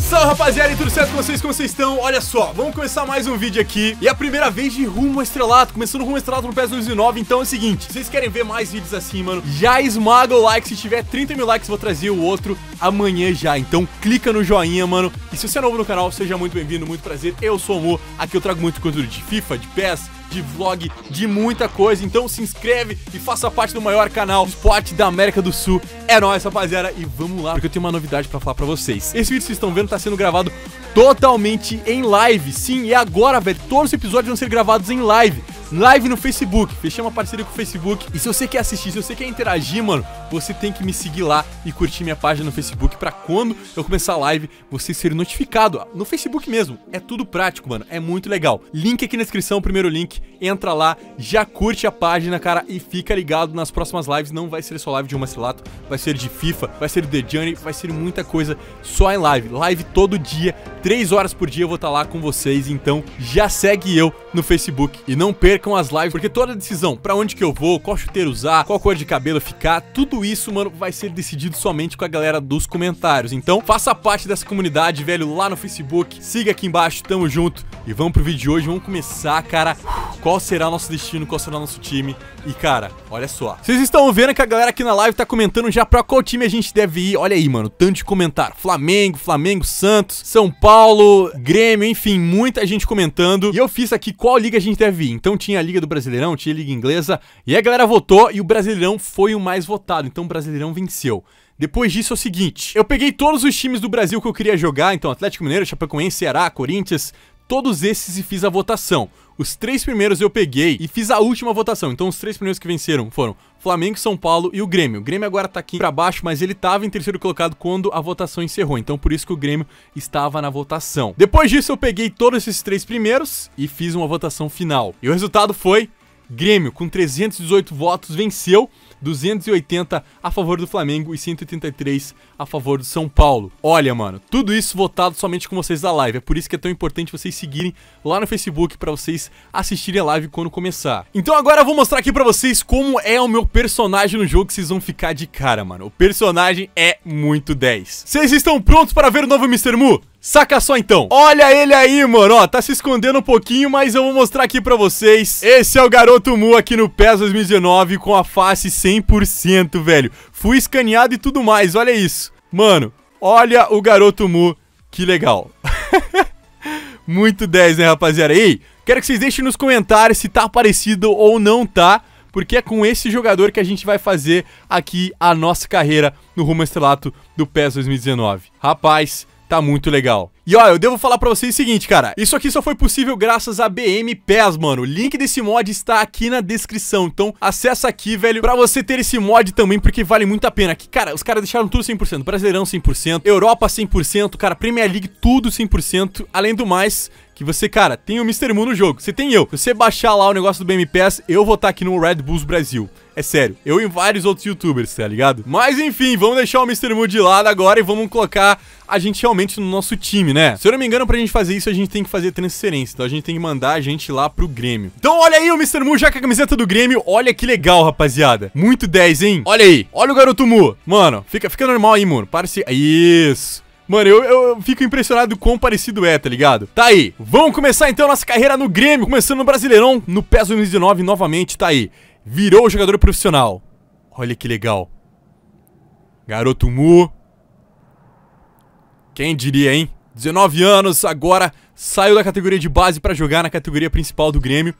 Salve rapaziada, e tudo certo com vocês? Como vocês estão? Olha só, vamos começar mais um vídeo aqui E é a primeira vez de rumo ao estrelato Começando rumo ao estrelato no PES 2009 Então é o seguinte, se vocês querem ver mais vídeos assim, mano Já esmaga o like, se tiver 30 mil likes vou trazer o outro amanhã já. Então clica no joinha, mano. E se você é novo no canal, seja muito bem-vindo, muito prazer. Eu sou o Mo, aqui eu trago muito conteúdo de FIFA, de PES, de vlog, de muita coisa. Então se inscreve e faça parte do maior canal esporte da América do Sul. É nóis, rapaziada, e vamos lá, porque eu tenho uma novidade para falar para vocês. Esse vídeo que vocês estão vendo tá sendo gravado totalmente em live. Sim, e agora, velho, todos os episódios vão ser gravados em live live no Facebook. Fechei uma parceria com o Facebook. E se você quer assistir, se você quer interagir, mano, você tem que me seguir lá e curtir minha página no Facebook para quando eu começar a live, você ser notificado. No Facebook mesmo. É tudo prático, mano. É muito legal. Link aqui na descrição, o primeiro link. Entra lá, já curte a página, cara, e fica ligado nas próximas lives. Não vai ser só live de uma Silato, vai ser de FIFA, vai ser de Journey, vai ser muita coisa só em live. Live todo dia, 3 horas por dia eu vou estar tá lá com vocês. Então já segue eu no Facebook e não perca checam as lives, porque toda decisão, pra onde que eu vou, qual chuteiro usar, qual cor de cabelo ficar, tudo isso, mano, vai ser decidido somente com a galera dos comentários. Então, faça parte dessa comunidade, velho, lá no Facebook. Siga aqui embaixo, tamo junto. E vamos pro vídeo de hoje, vamos começar, cara qual será nosso destino, qual será nosso time. E, cara, olha só. Vocês estão vendo que a galera aqui na live tá comentando já pra qual time a gente deve ir. Olha aí, mano, tanto de comentário. Flamengo, Flamengo, Santos, São Paulo, Grêmio, enfim, muita gente comentando. E eu fiz aqui qual liga a gente deve ir. Então tinha a Liga do Brasileirão, tinha a Liga Inglesa. E a galera votou e o Brasileirão foi o mais votado. Então o Brasileirão venceu. Depois disso é o seguinte, eu peguei todos os times do Brasil que eu queria jogar, então Atlético Mineiro, Chapecoense, Ceará, Corinthians, todos esses e fiz a votação. Os três primeiros eu peguei e fiz a última votação. Então os três primeiros que venceram foram Flamengo, São Paulo e o Grêmio. O Grêmio agora tá aqui para baixo, mas ele tava em terceiro colocado quando a votação encerrou. Então por isso que o Grêmio estava na votação. Depois disso eu peguei todos esses três primeiros e fiz uma votação final. E o resultado foi Grêmio com 318 votos venceu 280 a favor do Flamengo e 183 a favor do São Paulo. Olha, mano, tudo isso votado somente com vocês da live. É por isso que é tão importante vocês seguirem lá no Facebook para vocês assistirem a live quando começar. Então agora eu vou mostrar aqui para vocês como é o meu personagem no jogo que vocês vão ficar de cara, mano. O personagem é muito 10. Vocês estão prontos para ver o novo Mr. Mu? Saca só então. Olha ele aí, mano. Ó, tá se escondendo um pouquinho, mas eu vou mostrar aqui pra vocês. Esse é o garoto Mu aqui no PES 2019 com a face 100%, velho. Fui escaneado e tudo mais, olha isso. Mano, olha o garoto Mu. Que legal. Muito 10, né, rapaziada? Ei, quero que vocês deixem nos comentários se tá parecido ou não tá porque é com esse jogador que a gente vai fazer aqui a nossa carreira no rumo estrelato do PES 2019. Rapaz, tá muito legal. E ó eu devo falar pra vocês o seguinte, cara. Isso aqui só foi possível graças a BM PES, mano. O link desse mod está aqui na descrição. Então, acessa aqui, velho, pra você ter esse mod também, porque vale muito a pena. Aqui, cara, os caras deixaram tudo 100%. Brasileirão 100%, Europa 100%, cara, Premier League tudo 100%. Além do mais, que você, cara, tem o Mr. Moon no jogo. Você tem eu. Se você baixar lá o negócio do BM eu vou estar tá aqui no Red Bulls Brasil. É sério. Eu e vários outros youtubers, tá ligado? Mas enfim, vamos deixar o Mr. Mu de lado agora e vamos colocar a gente realmente no nosso time, né? Se eu não me engano, pra gente fazer isso, a gente tem que fazer transferência. Então a gente tem que mandar a gente lá pro Grêmio. Então olha aí o Mr. Mu já com a camiseta do Grêmio. Olha que legal, rapaziada. Muito 10, hein? Olha aí. Olha o garoto Mu. Mano, fica, fica normal aí, mano. Parece Isso. Mano, eu, eu fico impressionado com o parecido é, tá ligado? Tá aí, vamos começar então nossa carreira no Grêmio, começando no Brasileirão, no PES 2019 novamente, tá aí virou jogador profissional. Olha que legal. Garoto Mu. Quem diria, hein? 19 anos, agora saiu da categoria de base para jogar na categoria principal do Grêmio.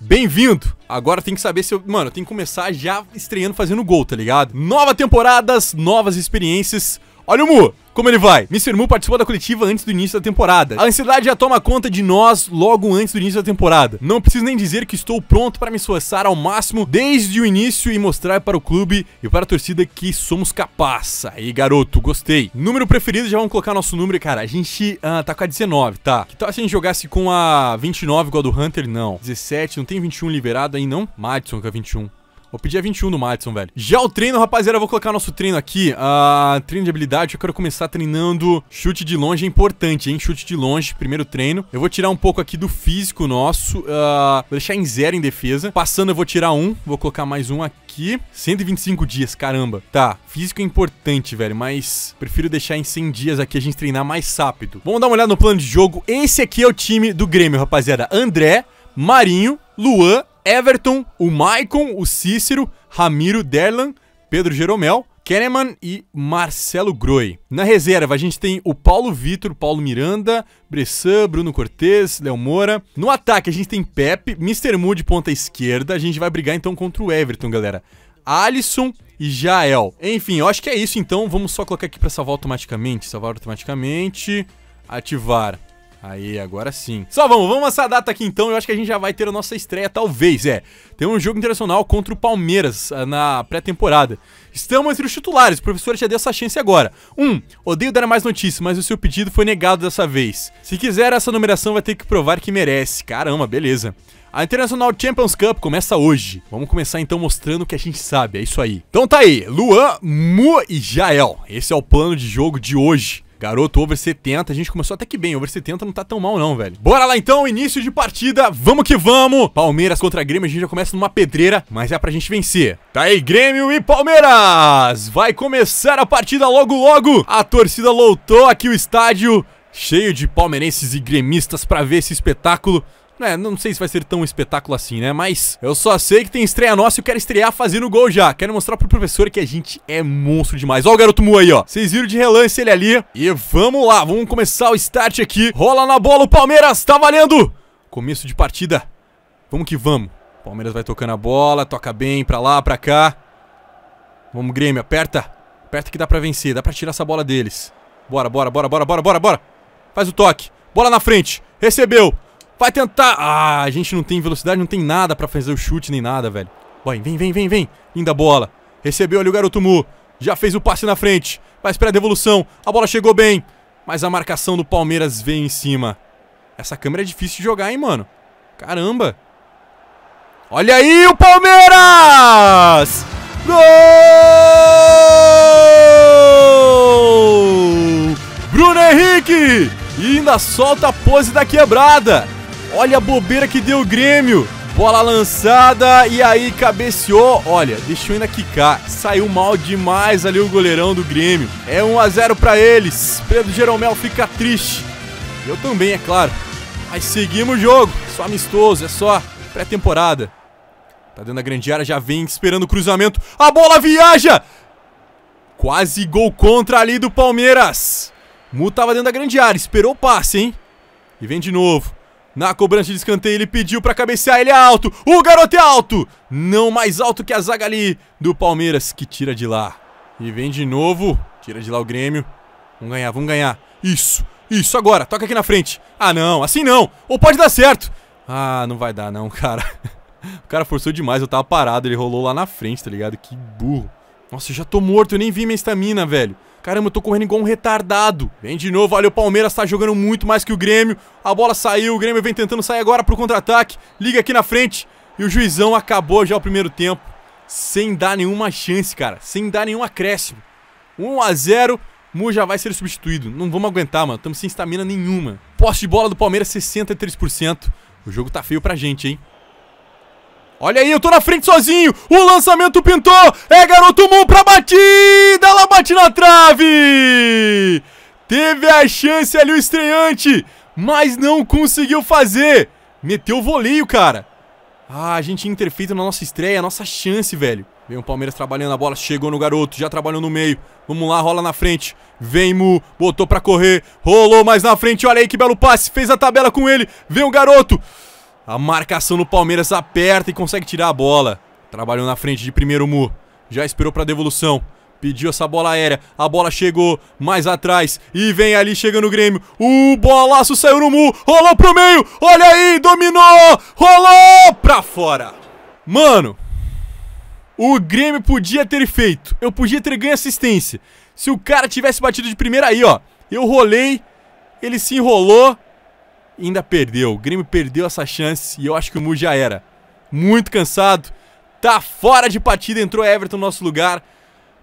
Bem-vindo! Agora tem que saber se eu. Mano, tem que começar já estreando fazendo gol, tá ligado? Nova temporadas, novas experiências. Olha o Mu! Como ele vai? Mr. Mu participou da coletiva antes do início da temporada. A ansiedade já toma conta de nós logo antes do início da temporada. Não preciso nem dizer que estou pronto para me esforçar ao máximo desde o início e mostrar para o clube e para a torcida que somos capazes. Aí, garoto, gostei. Número preferido, já vamos colocar nosso número. Cara, a gente ah, tá com a 19, tá? Que tal se a gente jogasse com a 29 igual a do Hunter? Não. 17, não tem 21 liberado aí, não? Madison com a 21. Vou pedir a 21 do Madison, velho. Já o treino, rapaziada, eu vou colocar nosso treino aqui. Ah, treino de habilidade, eu quero começar treinando chute de longe. É importante, hein? Chute de longe, primeiro treino. Eu vou tirar um pouco aqui do físico nosso. Ah, vou deixar em zero em defesa. Passando, eu vou tirar um. Vou colocar mais um aqui. 125 dias, caramba. Tá, físico é importante, velho, mas prefiro deixar em 100 dias aqui a gente treinar mais rápido. Vamos dar uma olhada no plano de jogo. Esse aqui é o time do Grêmio, rapaziada. André, Marinho, Luan Everton, o Maicon, o Cícero, Ramiro Derlan, Pedro Jeromel, Kahneman e Marcelo Groi. Na reserva, a gente tem o Paulo Vitor, Paulo Miranda, Bressan, Bruno Cortes, Léo Moura. No ataque, a gente tem Pepe, Mr. Mood, ponta esquerda. A gente vai brigar então contra o Everton, galera. Alisson e Jael. Enfim, eu acho que é isso então. Vamos só colocar aqui para salvar automaticamente. Salvar automaticamente. Ativar. Aí, agora sim. Só vamos, vamos essa data aqui então. Eu acho que a gente já vai ter a nossa estreia, talvez, é. Tem um jogo internacional contra o Palmeiras ah, na pré-temporada. Estamos entre os titulares, o professor já deu essa chance agora. 1. Um, odeio dar mais notícias, mas o seu pedido foi negado dessa vez. Se quiser, essa numeração vai ter que provar que merece. Caramba, beleza. A Internacional Champions Cup começa hoje. Vamos começar então mostrando o que a gente sabe, é isso aí. Então tá aí, Luan, Mu e Jael. Esse é o plano de jogo de hoje. Garoto, over 70. A gente começou até que bem. Over 70 não tá tão mal não, velho. Bora lá então, início de partida. Vamos que vamos. Palmeiras contra Grêmio. A gente já começa numa pedreira, mas é pra gente vencer. Tá aí, Grêmio e Palmeiras. Vai começar a partida logo logo. A torcida lotou aqui o estádio cheio de palmeirenses e gremistas para ver esse espetáculo. É, não sei se vai ser tão espetáculo assim, né? Mas eu só sei que tem estreia nossa e eu quero estrear fazendo gol já. Quero mostrar pro professor que a gente é monstro demais. Ó o garoto Mu aí, ó. Vocês viram de relance ele ali. E vamos lá, vamos começar o start aqui. Rola na bola o Palmeiras, tá valendo! Começo de partida. Vamos que vamos. Palmeiras vai tocando a bola, toca bem pra lá, pra cá. Vamos, Grêmio, aperta. Aperta que dá pra vencer, dá pra tirar essa bola deles. Bora, bora, bora, bora, bora, bora, bora. Faz o toque. Bola na frente. Recebeu. Vai tentar. Ah, a gente não tem velocidade, não tem nada pra fazer o chute nem nada, velho. Vai, vem, vem, vem, vem. Linda bola. Recebeu ali o garoto Mu. Já fez o passe na frente. Vai esperar a devolução. A bola chegou bem. Mas a marcação do Palmeiras veio em cima. Essa câmera é difícil de jogar, hein, mano. Caramba. Olha aí o Palmeiras! Gol! ainda solta a pose da quebrada. Olha a bobeira que deu o Grêmio. Bola lançada e aí cabeceou. Olha, deixou ainda quicar. Saiu mal demais ali o goleirão do Grêmio. É 1 a 0 para eles. Pedro Jeromel fica triste. Eu também, é claro. Mas seguimos o jogo. É só amistoso, é só pré-temporada. Tá dando a grande área, já vem esperando o cruzamento. A bola viaja! Quase gol contra ali do Palmeiras. Mu tava dentro da grande área, esperou o passe, hein? E vem de novo. Na cobrança de escanteio, ele pediu para cabecear, ele é alto. O garoto é alto! Não mais alto que a zaga ali do Palmeiras, que tira de lá. E vem de novo, tira de lá o Grêmio. Vamos ganhar, vamos ganhar. Isso, isso, agora, toca aqui na frente. Ah, não, assim não. Ou pode dar certo. Ah, não vai dar não, cara. O cara forçou demais, eu tava parado, ele rolou lá na frente, tá ligado? Que burro. Nossa, eu já tô morto, eu nem vi minha estamina, velho. Caramba, eu tô correndo igual um retardado. Vem de novo, olha, o Palmeiras tá jogando muito mais que o Grêmio. A bola saiu, o Grêmio vem tentando sair agora pro contra-ataque. Liga aqui na frente. E o juizão acabou já o primeiro tempo. Sem dar nenhuma chance, cara. Sem dar nenhum acréscimo. 1 a 0 Mu já vai ser substituído. Não vamos aguentar, mano. Estamos sem estamina nenhuma. Posse de bola do Palmeiras, 63%. O jogo tá feio pra gente, hein? Olha aí, eu tô na frente sozinho. O lançamento pintou. É garoto Moon pra batida. Ela bate na trave. Teve a chance ali o estreante, mas não conseguiu fazer. Meteu o voleio, cara. Ah, a gente interfeita na nossa estreia, nossa chance, velho. Vem o Palmeiras trabalhando a bola, chegou no garoto, já trabalhou no meio. Vamos lá, rola na frente. Vem Mu, botou pra correr, rolou mais na frente. Olha aí que belo passe, fez a tabela com ele. Vem o garoto, a marcação do Palmeiras aperta e consegue tirar a bola. Trabalhou na frente de primeiro Mu. Já esperou para devolução. Pediu essa bola aérea. A bola chegou mais atrás. E vem ali chegando o Grêmio. O bolaço saiu no Mu. Rolou pro meio. Olha aí, dominou. Rolou pra fora. Mano, o Grêmio podia ter feito. Eu podia ter ganho assistência. Se o cara tivesse batido de primeira aí, ó. Eu rolei. Ele se enrolou ainda perdeu. O Grêmio perdeu essa chance e eu acho que o Mu já era. Muito cansado, tá fora de partida, entrou Everton no nosso lugar.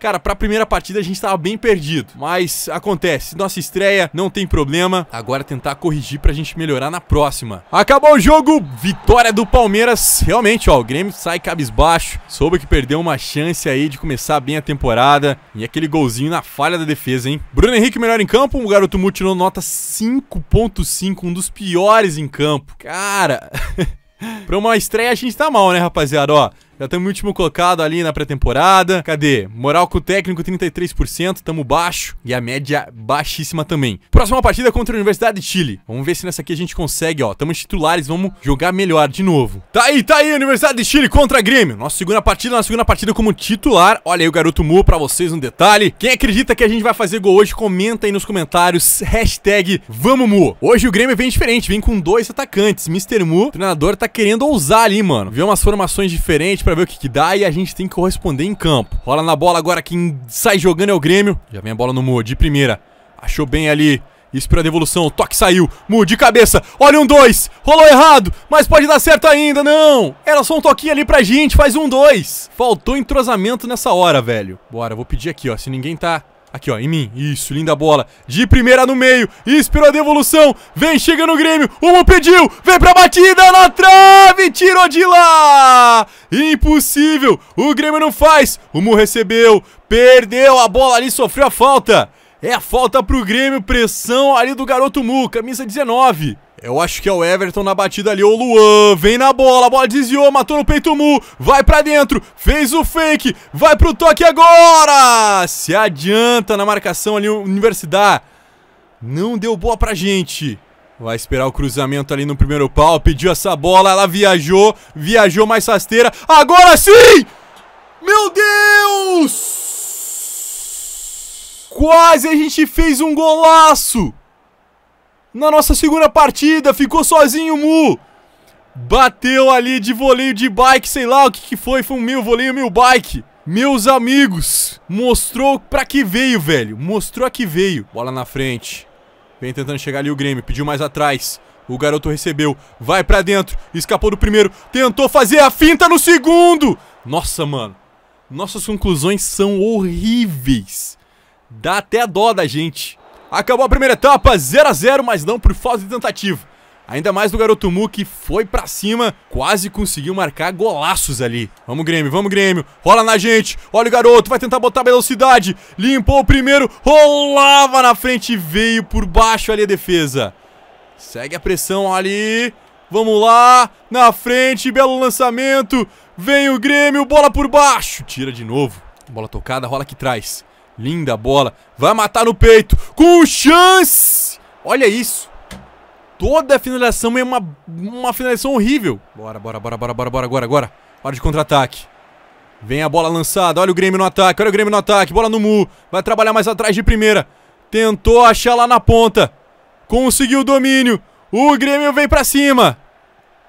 Cara, pra primeira partida a gente tava bem perdido, mas acontece. Nossa estreia, não tem problema. Agora tentar corrigir pra gente melhorar na próxima. Acabou o jogo, vitória do Palmeiras. Realmente, ó, o Grêmio sai cabisbaixo. Soube que perdeu uma chance aí de começar bem a temporada. E aquele golzinho na falha da defesa, hein? Bruno Henrique, melhor em campo. O garoto mutilou nota 5.5, um dos piores em campo. Cara... pra uma estreia a gente tá mal, né, rapaziada? Ó, já estamos no último colocado ali na pré-temporada. Cadê? Moral com o técnico 33%, tamo baixo. E a média baixíssima também. Próxima partida contra a Universidade de Chile. Vamos ver se nessa aqui a gente consegue, ó. Estamos titulares, vamos jogar melhor de novo. Tá aí, tá aí, Universidade de Chile contra Grêmio. Nossa segunda partida, nossa segunda partida como titular. Olha aí o garoto Mu pra vocês um detalhe. Quem acredita que a gente vai fazer gol hoje, comenta aí nos comentários. Hashtag Vamos Mu. Hoje o Grêmio vem diferente, vem com dois atacantes. Mr. Mu, o treinador, tá querendo ousar ali, mano. Viu umas formações diferentes pra ver o que, que dá e a gente tem que corresponder em campo. Rola na bola agora, quem sai jogando é o Grêmio. Já vem a bola no Mu, de primeira. Achou bem ali. Espera a devolução, o toque saiu, Mu de cabeça, olha um dois, rolou errado, mas pode dar certo ainda, não! Era só um toquinho ali pra gente, faz um dois. Faltou entrosamento nessa hora, velho. Bora, vou pedir aqui, ó, se ninguém tá Aqui, ó, em mim. Isso, linda bola. De primeira no meio. Esperou a devolução. Vem, chega no Grêmio. Mu pediu. Vem pra batida na trave. Tirou de lá. Impossível. O Grêmio não faz. Mu recebeu. Perdeu a bola ali, sofreu a falta. É a falta pro Grêmio. Pressão ali do garoto Mu. Camisa 19. Eu acho que é o Everton na batida ali, o Luan, vem na bola, a bola desviou, matou no peito mu, vai pra dentro, fez o fake, vai pro toque agora! Se adianta na marcação ali o Universidade, não deu boa pra gente. Vai esperar o cruzamento ali no primeiro pau, pediu essa bola, ela viajou, viajou mais rasteira, agora sim! Meu Deus! Quase a gente fez um golaço! Na nossa segunda partida, ficou sozinho o Mu. Bateu ali de voleio de bike, sei lá o que que foi, foi um meu voleio, meu bike. Meus amigos, mostrou pra que veio, velho. Mostrou a que veio. Bola na frente. Vem tentando chegar ali o Grêmio, pediu mais atrás. O garoto recebeu, vai pra dentro, escapou do primeiro, tentou fazer a finta no segundo. Nossa, mano. Nossas conclusões são horríveis. Dá até dó da gente. Acabou a primeira etapa, 0 a 0 mas não por falta de tentativa. Ainda mais do garoto Mu que foi para cima, quase conseguiu marcar golaços ali. Vamos Grêmio, vamos Grêmio. Rola na gente. Olha o garoto, vai tentar botar velocidade. Limpou o primeiro, rolava na frente e veio por baixo ali a defesa. Segue a pressão ali. Vamos lá, na frente, belo lançamento. Vem o Grêmio, bola por baixo. Tira de novo. Bola tocada, rola que traz. Linda bola. Vai matar no peito. Com chance. Olha isso. Toda a finalização é uma, uma finalização horrível. Bora, bora, bora, bora, bora, bora, agora, agora. Hora de contra-ataque. Vem a bola lançada. Olha o Grêmio no ataque. Olha o Grêmio no ataque. Bola no Mu. Vai trabalhar mais atrás de primeira. Tentou achar lá na ponta. Conseguiu o domínio. O Grêmio vem para cima.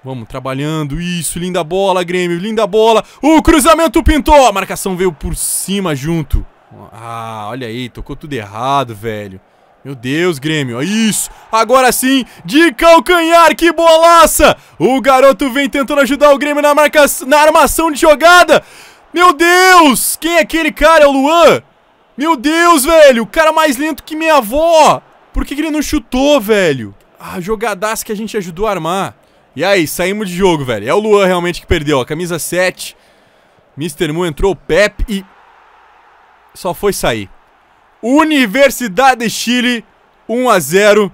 Vamos trabalhando. Isso, linda bola, Grêmio. Linda bola. O cruzamento pintou. A marcação veio por cima junto. Ah, olha aí, tocou tudo errado, velho. Meu Deus, Grêmio, é isso! Agora sim, de calcanhar, que bolaça! O garoto vem tentando ajudar o Grêmio na, marca... na armação de jogada! Meu Deus! Quem é aquele cara? É o Luan? Meu Deus, velho! O cara mais lento que minha avó! Por que, que ele não chutou, velho? Ah, jogadaça que a gente ajudou a armar. E aí, saímos de jogo, velho. É o Luan realmente que perdeu, a camisa 7. Mr. Moon entrou, o Pep e só foi sair. Universidade de Chile, 1 a 0.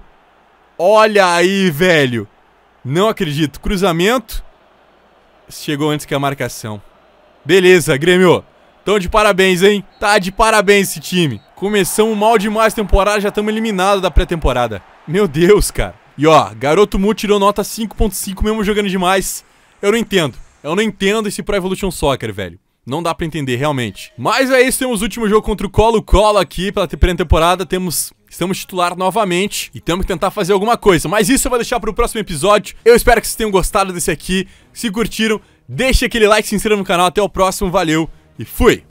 Olha aí, velho. Não acredito. Cruzamento. Chegou antes que a marcação. Beleza, Grêmio. Tão de parabéns, hein? Tá de parabéns esse time. Começamos mal demais a temporada, já estamos eliminados da pré-temporada. Meu Deus, cara. E ó, Garoto Mu tirou nota 5.5 mesmo jogando demais. Eu não entendo. Eu não entendo esse Pro Evolution Soccer, velho. Não dá pra entender, realmente. Mas é isso, temos o último jogo contra o Colo-Colo aqui pela primeira temporada. Temos Estamos titular novamente e temos que tentar fazer alguma coisa. Mas isso eu vou deixar para o próximo episódio. Eu espero que vocês tenham gostado desse aqui. Se curtiram, deixe aquele like, se inscreva no canal. Até o próximo, valeu e fui!